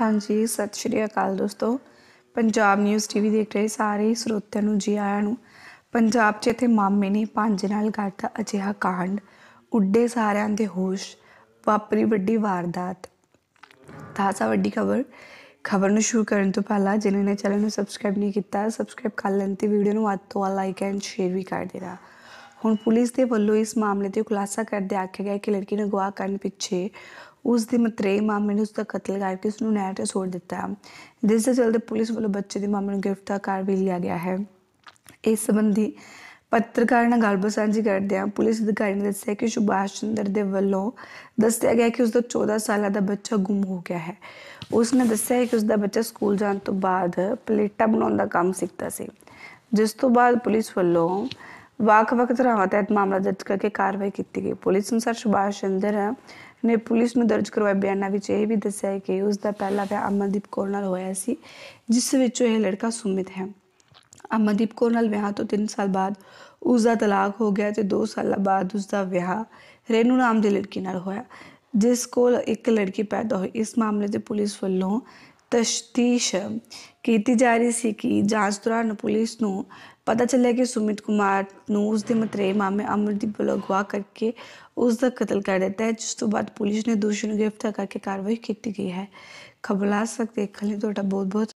ਹਾਂਜੀ ਸਤਿ ਸ਼੍ਰੀ ਅਕਾਲ ਦੋਸਤੋ ਪੰਜਾਬ ਨਿਊਜ਼ ਟੀਵੀ ਦੇਖ ਰਹੇ ਸਾਰੇ ਸਰੋਤਿਆਂ ਨੂੰ ਜੀ ਆਇਆਂ ਨੂੰ ਪੰਜਾਬ 'ਚ ਇਥੇ ਮਾਮੇ ਨੇ ਪੰਜ ਨਾਲ ਕਰਤਾ ਅਜਿਹਾ ਕਾਂਡ ਉੱਡੇ ਸਾਰਿਆਂ ਦੇ ਹੋਸ਼ ਵਾਪਰੀ ਵੱਡੀ ਵਾਰਦਾਤ ਤਾਜ਼ਾ ਵੱਡੀ ਖਬਰ ਖਬਰ ਨੂੰ ਸ਼ੁਰੂ ਕਰਨ ਤੋਂ ਪਹਿਲਾਂ ਜਿਨ੍ਹਾਂ ਨੇ ਚੈਨਲ ਨੂੰ ਸਬਸਕ੍ਰਾਈਬ ਨਹੀਂ ਕੀਤਾ ਸਬਸਕ੍ਰਾਈਬ ਕਰ ਲੈਣ ਤੇ ਵੀਡੀਓ ਨੂੰ ਵੱਧ ਤੋਂ ਵੱਧ ਲਾਈਕ ਐਂਡ ਸ਼ੇਅਰ ਵੀ ਕਰ ਦੇਣਾ ਹੁਣ ਪੁਲਿਸ ਦੇ ਵੱਲੋਂ ਇਸ ਮਾਮਲੇ ਤੇ ਖੁਲਾਸਾ ਕਰਦੇ ਆਖਿਆ ਗਿਆ ਕਿ ਲੜਕੀ ਨੂੰ ਗਵਾਹ ਕਰਨ ਪਿੱਛੇ ਉਸ ਦੇ ਮਤਰੇ ਮਾਮੇ ਨੇ ਉਸ ਦਾ ਕਤਲ ਕਰਕੇ ਉਸ ਨੂੰ ਨਹਿਰ 'ਚ ਸੁੱਟ ਦਿੱਤਾ ਜਿਸ ਦੇ ਚਲਦੇ ਪੁਲਿਸ ਵੱਲੋਂ ਬੱਚੇ ਦੇ ਮਾਮੇ ਨੂੰ ਗ੍ਰਿਫਤਾਰ ਕਰ ਵੀ ਲਿਆ ਗਿਆ ਹੈ ਇਸ ਸੰਬੰਧੀ ਪੱਤਰਕਾਰ ਨਾਲ ਗੱਲਬਾਤ ਸਾਂਝੀ ਕਰਦੇ ਆ ਪੁਲਿਸ ਅਧਿਕਾਰੀ ਨੇ ਦੱਸਿਆ ਕਿ ਸੁਭਾਸ਼ ਚੰਦਰ ਦੇ ਵੱਲੋਂ ਦੱਸਿਆ ਗਿਆ ਕਿ ਉਸ ਦਾ 14 ਸਾਲਾਂ ਦਾ ਬੱਚਾ ਗੁੰਮ ਹੋ ਗਿਆ ਹੈ ਉਸ ਨੇ ਦੱਸਿਆ ਕਿ ਉਸ ਦਾ ਬੱਚਾ ਸਕੂਲ ਜਾਣ ਤੋਂ ਬਾਅਦ ਪਲੇਟਾ ਬਣਾਉਣ ਦਾ ਕੰਮ ਸਿੱਖਦਾ ਸੀ ਜਿਸ ਤੋਂ ਬਾਅਦ ਪੁਲਿਸ ਵੱਲੋਂ ਵਾਕ ਵਕ ਤਰ੍ਹਾਂ ਤਹਿਤ ਮਾਮਲਾ ਦਰਜ ਕਰਕੇ ਕਾਰਵਾਈ ਕੀਤੀ ਗਈ ਪੁਲਿਸ ਅਨੁਸਾਰ ਸੁਭਾਸ਼ ਚੰਦਰ ਨੇ ਪੁਲਿਸ ਨੂੰ ਦਰਜ ਕਰਵਾਏ ਬਿਆਨਾਂ ਵਿੱਚ ਇਹ ਵੀ ਦੱਸਿਆ ਹੈ ਕਿ ਉਸ ਦਾ ਪਹਿਲਾ ਵਿਆਹ ਅਮਨਦੀਪ ਕੌਰ ਨਾਲ ਹੋਇਆ ਸੀ ਜਿਸ ਵਿੱਚ ਇਹ ਲੜਕਾ ਸੁਮਿਤ ਹੈ ਅਮਨਦੀਪ ਕੌਰ ਨਾਲ ਵਿਆਹ ਤੋਂ 3 ਸਾਲ ਬਾਅਦ ਉਸ ਦਾ ਤਲਾਕ ਹੋ ਗਿਆ ਤੇ 2 ਸਾਲ ਬਾਅਦ ਉਸ ਦਾ ਵਿਆਹ ਰੇਨੂ ਨਾਮ ਦੀ ਲੜਕੀ ਨਾਲ ਹੋਇਆ ਜਿਸ ਕੋਲ ਇੱਕ ਲੜਕੀ ਪੈਦਾ ਹੋਈ ਇਸ ਮਾਮਲੇ ਤੇ ਪੁਲਿਸ ਵੱਲੋਂ ਤਸ਼ਤੀਸ਼ ਕੀਤੀ ਜਾ ਰਹੀ ਸੀ ਕਿ ਜਾਂਚ ਦੌਰਾਨ ਪੁਲਿਸ ਨੂੰ ਪਤਾ ਚੱਲਿਆ ਕਿ ਸੁਮਿਤ ਕੁਮਾਰ ਨੂੰ ਉਸ ਦੇ ਮਤਰੇ ਮਾਮੇ ਅਮਰਦੀਪ ਵੱਲੋਂ ਕਰਕੇ ਉਸ ਦਾ ਕਤਲ ਕਰ ਦਿੱਤਾ ਹੈ ਜਿਸ ਤੋਂ ਬਾਅਦ ਪੁਲਿਸ ਨੇ ਦੋਸ਼ੀ ਨੂੰ ਗ੍ਰਿਫਤਾਰ ਕਰਕੇ ਕਾਰਵਾਈ ਕੀਤੀ ਗਈ ਹੈ ਖਬਰਾਂ ਸਕਦੇ ਦੇਖਣ ਲਈ ਤੁਹਾਡਾ ਬਹੁਤ ਬਹੁਤ